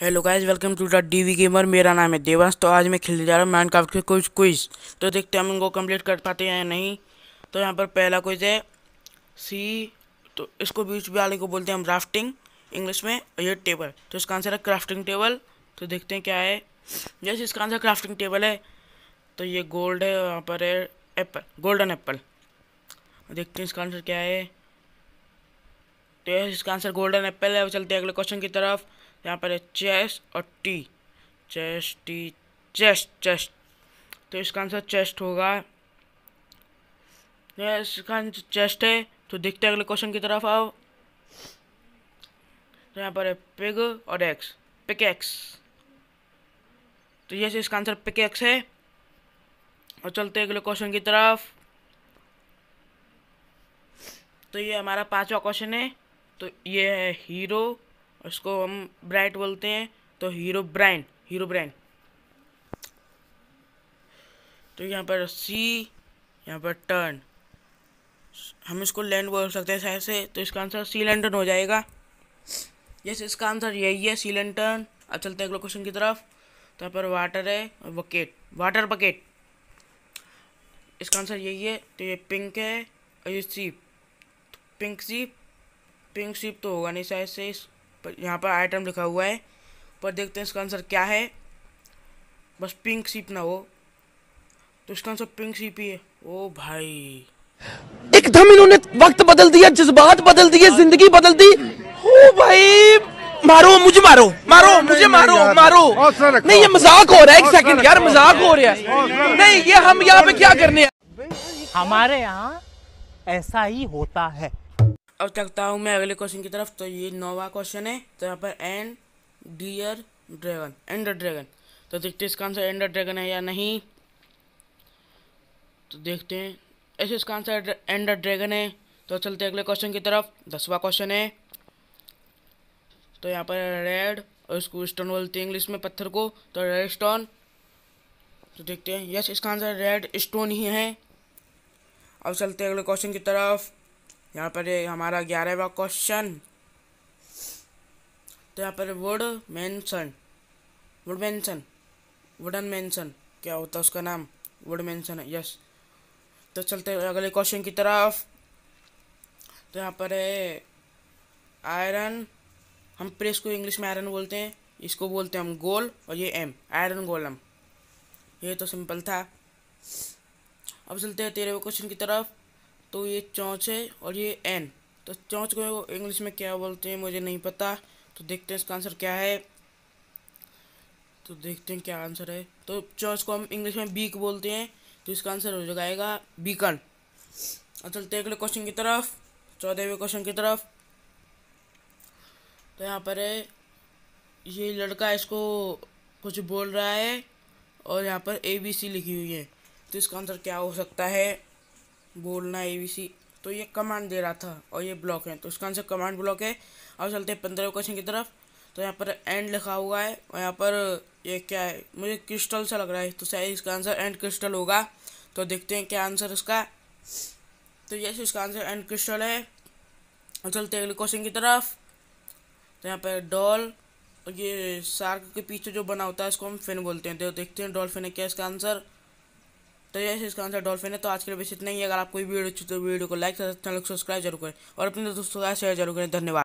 hello guys welcome to the DV gamer मेरा नाम है देवास तो आज मैं खेलने जा रहा हूँ माइंड के कुछ क्विज तो देखते हैं हम इनको कंप्लीट कर पाते हैं या नहीं तो यहाँ पर पहला क्विज है सी तो इसको बीच वाले को बोलते हैं हम राफ्टिंग इंग्लिश में ये टेबल तो इसका आंसर है क्राफ्टिंग टेबल तो देखते हैं क्या है जैसे इसका आंसर क्राफ्टिंग टेबल है तो ये गोल्ड है यहाँ पर है एप्पल गोल्डन एप्पल देखते हैं इसका आंसर क्या है तो इसका आंसर गोल्डन एप्पल है चलते हैं अगले क्वेश्चन की तरफ यहाँ पर है चेस और T chess T chest chest तो इसका आंसर चेस्ट होगा इसका आंसर चेस्ट है तो देखते हैं अगले क्वेश्चन की तरफ आओ तो यहाँ पर है पिग और एक्स पिक एक्स तो ये इसका आंसर पिक एक्स है और चलते अगले क्वेश्चन की तरफ तो ये हमारा पांचवा क्वेश्चन है तो ये है हीरो इसको हम ब्राइट बोलते हैं तो हीरो ब्राइन हीरो ब्राइन तो यहाँ पर सी यहाँ पर टर्न हम इसको लैंड बोल सकते हैं शायद से तो इसका आंसर सी लैंडन हो जाएगा यस इसका आंसर यही है सी लैंडन अब चलते हैं अगले क्वेश्चन की तरफ तो यहाँ पर वाटर है और बकेट वाटर बकेट इसका आंसर यही है तो ये पिंक है और ये सीप पिंक सीप पिंक सीप तो होगा नहीं शायद से इस पर यहाँ पर आइटम लिखा हुआ है पर देखते हैं इसका आंसर क्या है बस पिंक सीप ना हो तो इसका आंसर पिंक सीप ही है ओ भाई एकदम इन्होंने वक्त बदल दिया जज्बात बदल दिए जिंदगी बदल दी ओ भाई मारो मुझे मारो मारो मुझे मारो मारो नहीं ये मजाक हो रहा है एक सेकंड यार मजाक हो रहा है नहीं ये हम यहाँ पे क्या करने हमारे यहाँ ऐसा ही होता है अब चलता हूँ तो मैं अगले क्वेश्चन की तरफ तो ये नोवा क्वेश्चन है तो यहाँ पर end deer dragon ender dragon तो देखते हैं इसका आंसर एंडर ड्रैगन है या नहीं तो देखते हैं ऐसे इसका आंसर एंडर ड्रैगन है तो चलते अगले क्वेश्चन की तरफ दसवा क्वेश्चन है तो यहाँ पर रेड और इसको स्टोन बोलते हैं इंग्लिश में पत्थर को तो रेड स्टोन तो देखते हैं यस इसका आंसर रेड स्टोन ही है अब चलते हैं अगले क्वेश्चन की तरफ यहाँ पर हमारा ग्यारहवा क्वेश्चन तो यहाँ पर wood mansion wood mansion wooden mansion क्या होता है उसका नाम वुड मैंसन है यस तो चलते अगले क्वेश्चन की तरफ तो यहाँ पर है आयरन हम प्रेस को इंग्लिश में आयरन बोलते हैं इसको बोलते हैं हम गोल और ये एम आयरन गोलम ये तो सिंपल था अब चलते हैं तेरहवें क्वेश्चन की तरफ तो ये चौंच है और ये एन तो चौंच को इंग्लिश में क्या बोलते हैं मुझे नहीं पता तो देखते हैं इसका आंसर क्या है तो देखते हैं क्या आंसर है तो चौंच को हम इंग्लिश में बीक बोलते हैं तो इसका आंसर हो जाएगा बीकन और चलते हैं अगले क्वेश्चन की तरफ चौदहवें क्वेश्चन की तरफ तो यहाँ पर है ये लड़का इसको कुछ बोल रहा है और यहाँ पर ए बी सी लिखी हुई है तो इसका आंसर क्या हो सकता है बोलना ए बी सी तो ये कमांड दे रहा था और ये ब्लॉक है तो उसका आंसर कमांड ब्लॉक है अब चलते हैं पंद्रह क्वेश्चन की तरफ तो यहाँ पर एंड लिखा हुआ है और यहाँ पर ये क्या है मुझे क्रिस्टल सा लग रहा है तो शायद इसका आंसर एंड क्रिस्टल होगा तो देखते हैं क्या आंसर इसका तो ये इसका आंसर एंड क्रिस्टल है और चलते हैं अगले क्वेश्चन की तरफ तो यहाँ पर डॉल और ये शार्क के पीछे जो बना होता है इसको हम फिन बोलते हैं तो देखते हैं डॉल्फिन है क्या इसका आंसर तो जैसे इसका आंसर डॉल्फिन है तो आज के लिए बस इतना ही अगर आपको वीडियो अच्छी तो वीडियो को लाइक चैनल को सब्सक्राइब जरूर करें और अपने दोस्तों का शेयर जरूर करें धन्यवाद